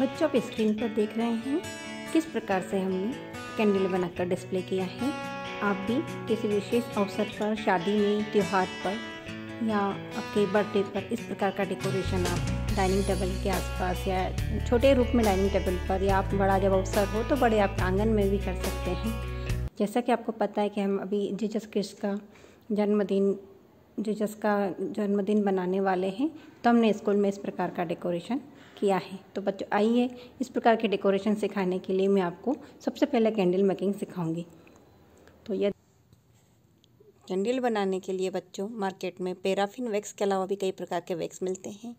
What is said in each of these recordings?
बच्चों आप स्क्रीन पर देख रहे हैं किस प्रकार से हमने कैंडल बनाकर डिस्प्ले किया है आप भी किसी विशेष अवसर पर शादी में त्यौहार पर या आपके बर्थडे पर इस प्रकार का डेकोरेशन आप डाइनिंग टेबल के आसपास या छोटे रूप में डाइनिंग टेबल पर या आप बड़ा जब अवसर हो तो बड़े आप आंगन में भी कर सकते हैं जैसा कि आपको पता है कि हम अभी जीजस क्रिस्ट का जन्मदिन जीजस का जन्मदिन बनाने वाले हैं तो हमने स्कूल में इस प्रकार का डेकोरेशन किया है तो बच्चों आइए इस प्रकार के डेकोरेशन सिखाने के लिए मैं आपको सबसे पहले कैंडल मेकिंग सिखाऊंगी तो यह कैंडल बनाने के लिए बच्चों मार्केट में पेराफिन वैक्स के अलावा भी कई प्रकार के वैक्स मिलते हैं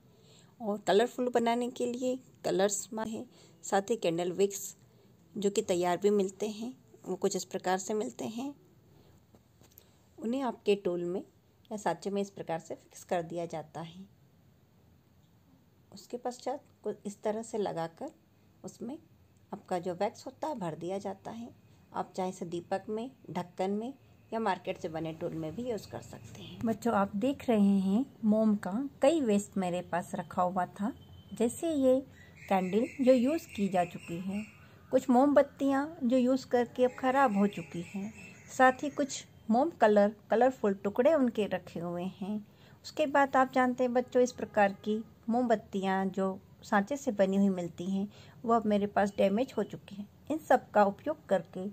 और कलरफुल बनाने के लिए कलर्स है साथ ही कैंडल विक्स जो कि तैयार भी मिलते हैं वो कुछ इस प्रकार से मिलते हैं उन्हें आपके टोल में या साँचे में इस प्रकार से फिक्स कर दिया जाता है उसके पश्चात कुछ इस तरह से लगाकर उसमें आपका जो वैक्स होता है भर दिया जाता है आप चाहे से दीपक में ढक्कन में या मार्केट से बने टूल में भी यूज़ कर सकते हैं बच्चों आप देख रहे हैं मोम का कई वेस्ट मेरे पास रखा हुआ था जैसे ये कैंडल जो यूज़ की जा चुकी है कुछ मोमबत्तियाँ जो यूज़ करके अब ख़राब हो चुकी हैं साथ ही कुछ मोम कलर कलरफुल टुकड़े उनके रखे हुए हैं उसके बाद आप जानते हैं बच्चों इस प्रकार की मोमबत्तियाँ जो सांचे से बनी हुई मिलती हैं वह अब मेरे पास डैमेज हो चुकी हैं इन सब का उपयोग करके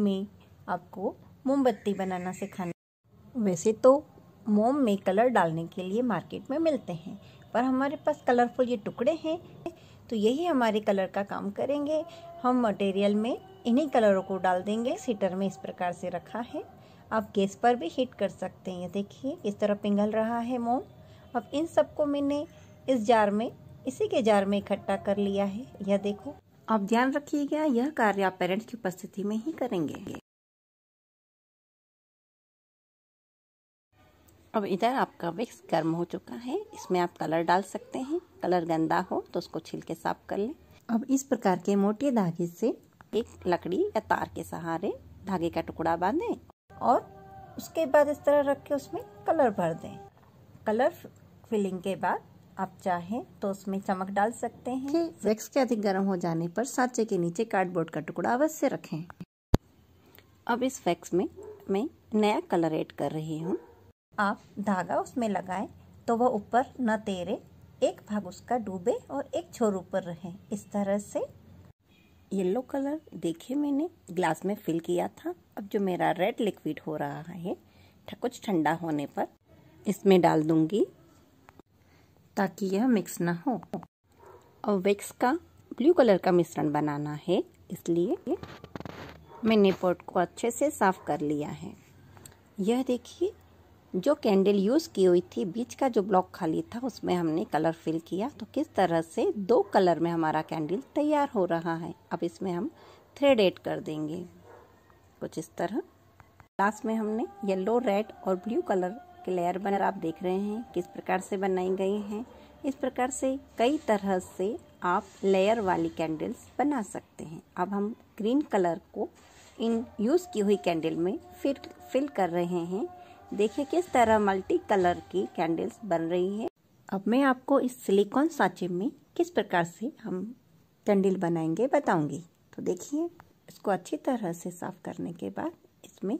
मैं आपको मोमबत्ती बनाना सिखाने वैसे तो मोम में कलर डालने के लिए मार्केट में मिलते हैं पर हमारे पास कलरफुल ये टुकड़े हैं तो यही हमारे कलर का काम करेंगे हम मटेरियल में इन्हीं कलरों को डाल देंगे सीटर में इस प्रकार से रखा है आप गैस पर भी हीट कर सकते हैं ये देखिए किस तरह पिघल रहा है मोम अब इन सबको मैंने इस जार में इसी के जार में इकट्ठा कर लिया है यह देखो आप ध्यान रखिएगा यह कार्य आप पेरेंट्स की उपस्थिति में ही करेंगे अब इधर आपका विक्स गर्म हो चुका है इसमें आप कलर डाल सकते हैं कलर गंदा हो तो उसको छिलके साफ कर लें अब इस प्रकार के मोटे धागे से एक लकड़ी या तार के सहारे धागे का टुकड़ा बांधें और उसके बाद इस तरह रख के उसमें कलर भर दें कलर फिलिंग के बाद आप चाहें तो उसमें चमक डाल सकते हैं वैक्स के अधिक गर्म हो जाने पर सांचे के नीचे कार्डबोर्ड का टुकड़ा अवश्य रखें अब इस वैक्स में मैं नया कलर ऐड कर रही हूँ आप धागा उसमें लगाएं तो वह ऊपर न तेरे एक भाग उसका डूबे और एक छोर ऊपर रहे इस तरह से येलो कलर देखिए मैंने ग्लास में फिल किया था अब जो मेरा रेड लिक्विड हो रहा है कुछ ठंडा होने पर इसमें डाल दूंगी ताकि यह मिक्स ना हो और वैक्स का ब्लू कलर का मिश्रण बनाना है इसलिए मैंने पॉट को अच्छे से साफ़ कर लिया है यह देखिए जो कैंडल यूज़ की हुई थी बीच का जो ब्लॉक खाली था उसमें हमने कलर फिल किया तो किस तरह से दो कलर में हमारा कैंडल तैयार हो रहा है अब इसमें हम थ्रेड ऐड कर देंगे कुछ इस तरह लास्ट में हमने येलो रेड और ब्लू कलर के लेयर बनर आप देख रहे हैं किस प्रकार से बनाई गई हैं इस प्रकार से कई तरह से आप लेयर वाली कैंडल्स बना सकते हैं अब हम ग्रीन कलर को इन यूज़ की हुई कैंडल में फिर फिल कर रहे हैं देखिए किस तरह मल्टी कलर की कैंडल्स बन रही है अब मैं आपको इस सिलिकॉन साँचे में किस प्रकार से हम कैंडल बनाएंगे बताऊंगी तो देखिए इसको अच्छी तरह से साफ करने के बाद इसमें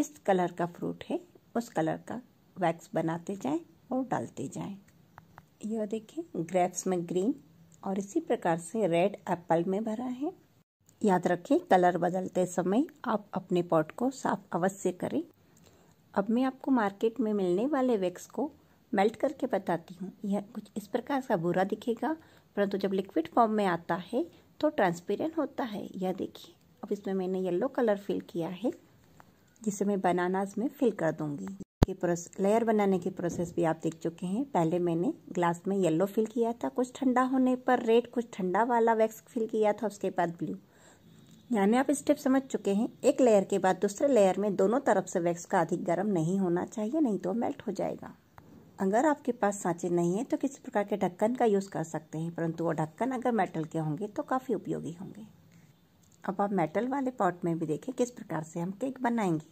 जिस कलर का फ्रूट है उस कलर का वैक्स बनाते जाएं और डालते जाएं यह देखें ग्रेप्स में ग्रीन और इसी प्रकार से रेड एप्पल में भरा है याद रखें कलर बदलते समय आप अपने पॉट को साफ अवश्य करें अब मैं आपको मार्केट में मिलने वाले वैक्स को मेल्ट करके बताती हूँ यह कुछ इस प्रकार का बुरा दिखेगा परंतु जब लिक्विड फॉर्म में आता है तो ट्रांसपेरेंट होता है यह देखिए अब इसमें मैंने येलो कलर फिल किया है जिसे मैं बनानाज में फिल कर दूंगी ये लेयर बनाने के प्रोसेस भी आप देख चुके हैं पहले मैंने ग्लास में येलो फिल किया था कुछ ठंडा होने पर रेड कुछ ठंडा वाला वैक्स फिल किया था उसके बाद ब्लू यानी आप स्टेप समझ चुके हैं एक लेयर के बाद दूसरे लेयर में दोनों तरफ से वैक्स का अधिक गर्म नहीं होना चाहिए नहीं तो मेल्ट हो जाएगा अगर आपके पास सांचे नहीं है तो किसी प्रकार के ढक्कन का यूज़ कर सकते हैं परंतु वो ढक्कन अगर मेटल के होंगे तो काफ़ी उपयोगी होंगे अब आप मेटल वाले पॉट में भी देखें किस प्रकार से हम केक बनाएंगे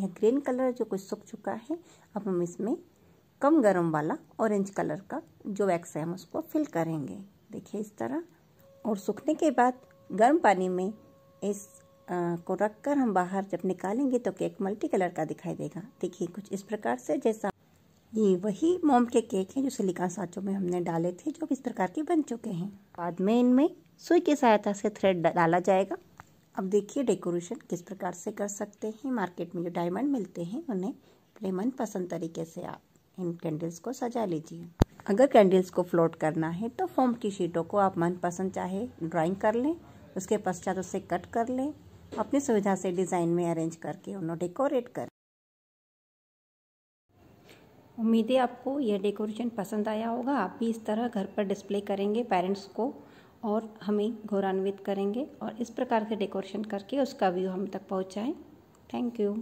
यह ग्रीन कलर जो कुछ सूख चुका है अब हम इसमें कम गर्म वाला ऑरेंज कलर का जो वैक्स है हम उसको फिल करेंगे देखिए इस तरह और सूखने के बाद गर्म पानी में इस आ, को रख कर हम बाहर जब निकालेंगे तो केक मल्टी कलर का दिखाई देगा देखिए कुछ इस प्रकार से जैसा ये वही मोम के केक हैं जो सिलिका साँचों में हमने डाले थे जो इस प्रकार के बन चुके हैं बाद में इनमें सुई की सहायता से थ्रेड डाला जाएगा अब देखिए डेकोरेशन किस प्रकार से कर सकते हैं मार्केट में जो डायमंड मिलते हैं उन्हें अपने मनपसंद तरीके से आप इन कैंडल्स को सजा लीजिए अगर कैंडल्स को फ्लोट करना है तो फोम की शीटों को आप मनपसंद चाहे ड्राइंग कर लें उसके पश्चात उसे कट कर लें अपनी सुविधा से डिज़ाइन में अरेंज करके उन्हें डेकोरेट कर उम्मीद है आपको यह डेकोरेशन पसंद आया होगा आप भी इस तरह घर पर डिस्प्ले करेंगे पेरेंट्स को और हमें गौरवान्वित करेंगे और इस प्रकार से डेकोरेशन करके उसका व्यू हम तक पहुँचाएँ थैंक यू